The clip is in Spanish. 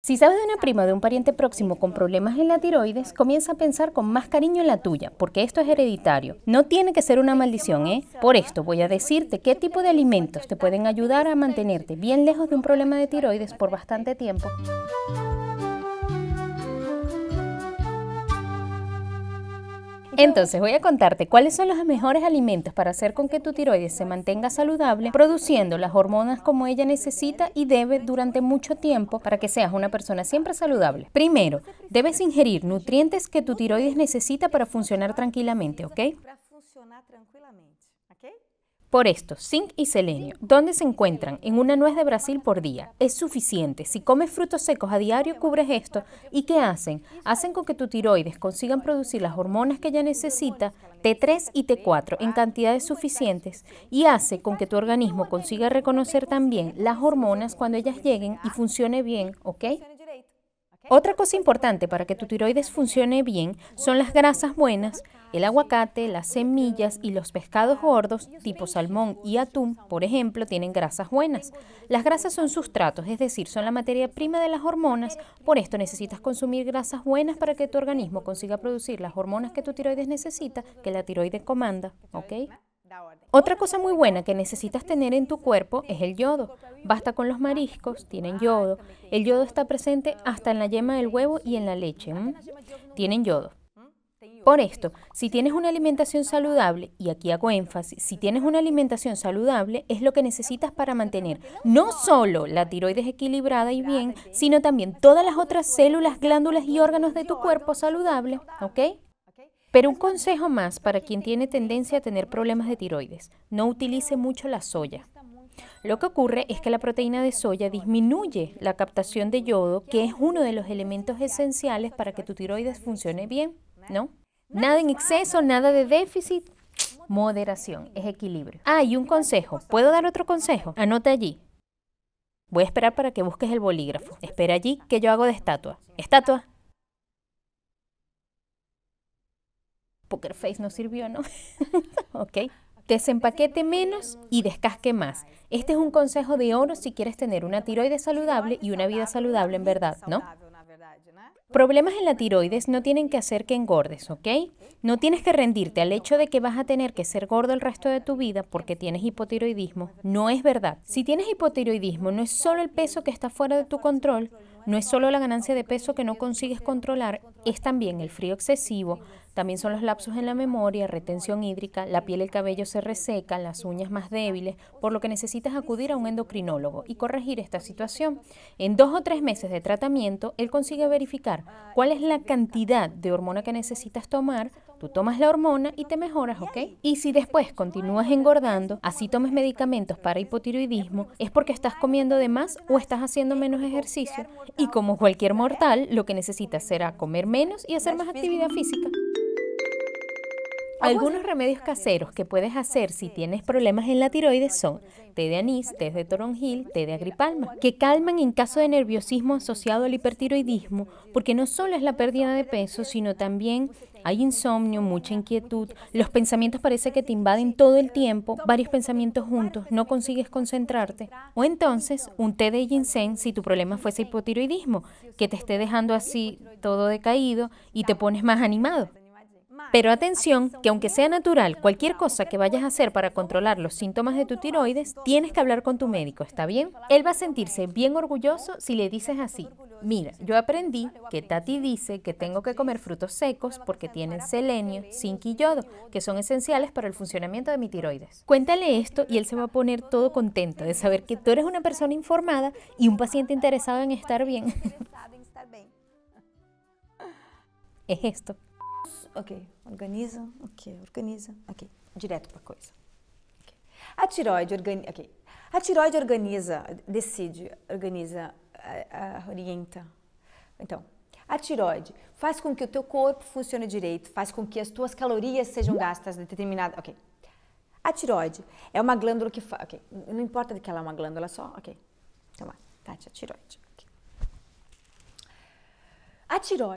Si sabes de una prima de un pariente próximo con problemas en la tiroides, comienza a pensar con más cariño en la tuya, porque esto es hereditario. No tiene que ser una maldición, ¿eh? Por esto voy a decirte qué tipo de alimentos te pueden ayudar a mantenerte bien lejos de un problema de tiroides por bastante tiempo. Entonces voy a contarte cuáles son los mejores alimentos para hacer con que tu tiroides se mantenga saludable, produciendo las hormonas como ella necesita y debe durante mucho tiempo para que seas una persona siempre saludable. Primero, debes ingerir nutrientes que tu tiroides necesita para funcionar tranquilamente, ¿ok? Para funcionar tranquilamente. Por esto, zinc y selenio, donde se encuentran en una nuez de Brasil por día, es suficiente. Si comes frutos secos a diario, cubres esto. ¿Y qué hacen? Hacen con que tu tiroides consiga producir las hormonas que ella necesita, T3 y T4, en cantidades suficientes, y hace con que tu organismo consiga reconocer también las hormonas cuando ellas lleguen y funcione bien, ¿ok? Otra cosa importante para que tu tiroides funcione bien son las grasas buenas, el aguacate, las semillas y los pescados gordos, tipo salmón y atún, por ejemplo, tienen grasas buenas. Las grasas son sustratos, es decir, son la materia prima de las hormonas. Por esto necesitas consumir grasas buenas para que tu organismo consiga producir las hormonas que tu tiroides necesita, que la tiroides comanda. ¿Ok? Otra cosa muy buena que necesitas tener en tu cuerpo es el yodo. Basta con los mariscos, tienen yodo. El yodo está presente hasta en la yema del huevo y en la leche. Tienen yodo. Por esto, si tienes una alimentación saludable, y aquí hago énfasis, si tienes una alimentación saludable es lo que necesitas para mantener no solo la tiroides equilibrada y bien, sino también todas las otras células, glándulas y órganos de tu cuerpo saludable, ¿ok? Pero un consejo más para quien tiene tendencia a tener problemas de tiroides, no utilice mucho la soya. Lo que ocurre es que la proteína de soya disminuye la captación de yodo, que es uno de los elementos esenciales para que tu tiroides funcione bien, ¿no? Nada en exceso, nada de déficit. Moderación, es equilibrio. Ah, y un consejo. ¿Puedo dar otro consejo? Anota allí. Voy a esperar para que busques el bolígrafo. Espera allí que yo hago de estatua. Estatua. Poker Face no sirvió, ¿no? ok. Desempaquete menos y descasque más. Este es un consejo de oro si quieres tener una tiroides saludable y una vida saludable en verdad, ¿no? Problemas en la tiroides no tienen que hacer que engordes, ¿ok? No tienes que rendirte al hecho de que vas a tener que ser gordo el resto de tu vida porque tienes hipotiroidismo. No es verdad. Si tienes hipotiroidismo, no es solo el peso que está fuera de tu control, no es solo la ganancia de peso que no consigues controlar, es también el frío excesivo, también son los lapsos en la memoria, retención hídrica, la piel y el cabello se resecan, las uñas más débiles, por lo que necesitas acudir a un endocrinólogo y corregir esta situación. En dos o tres meses de tratamiento, él consigue verificar cuál es la cantidad de hormona que necesitas tomar Tú tomas la hormona y te mejoras, ¿ok? Y si después continúas engordando, así tomes medicamentos para hipotiroidismo, es porque estás comiendo de más o estás haciendo menos ejercicio. Y como cualquier mortal, lo que necesitas será comer menos y hacer más actividad física. Algunos remedios caseros que puedes hacer si tienes problemas en la tiroides son té de anís, té de toronjil, té de agripalma, que calman en caso de nerviosismo asociado al hipertiroidismo, porque no solo es la pérdida de peso, sino también hay insomnio, mucha inquietud, los pensamientos parece que te invaden todo el tiempo, varios pensamientos juntos, no consigues concentrarte. O entonces, un té de ginseng si tu problema fuese hipotiroidismo, que te esté dejando así todo decaído y te pones más animado. Pero atención, que aunque sea natural, cualquier cosa que vayas a hacer para controlar los síntomas de tu tiroides, tienes que hablar con tu médico, ¿está bien? Él va a sentirse bien orgulloso si le dices así. Mira, yo aprendí que Tati dice que tengo que comer frutos secos porque tienen selenio, zinc y yodo, que son esenciales para el funcionamiento de mi tiroides. Cuéntale esto y él se va a poner todo contento de saber que tú eres una persona informada y un paciente interesado en estar bien. es esto. ok, organiza, ok, organiza, ok, direto para coisa. Okay. A tiroide organiza, Ok, a tiroide organiza, decide, organiza, orienta. Então, a tiroide faz com que o teu corpo funcione direito, faz com que as tuas calorias sejam gastas de determinada, ok. A tiroide é uma glândula que, faz, ok, não importa de que ela é uma glândula só, ok. Então, vai, Tati, tá, a tiroide. Okay. A tiroide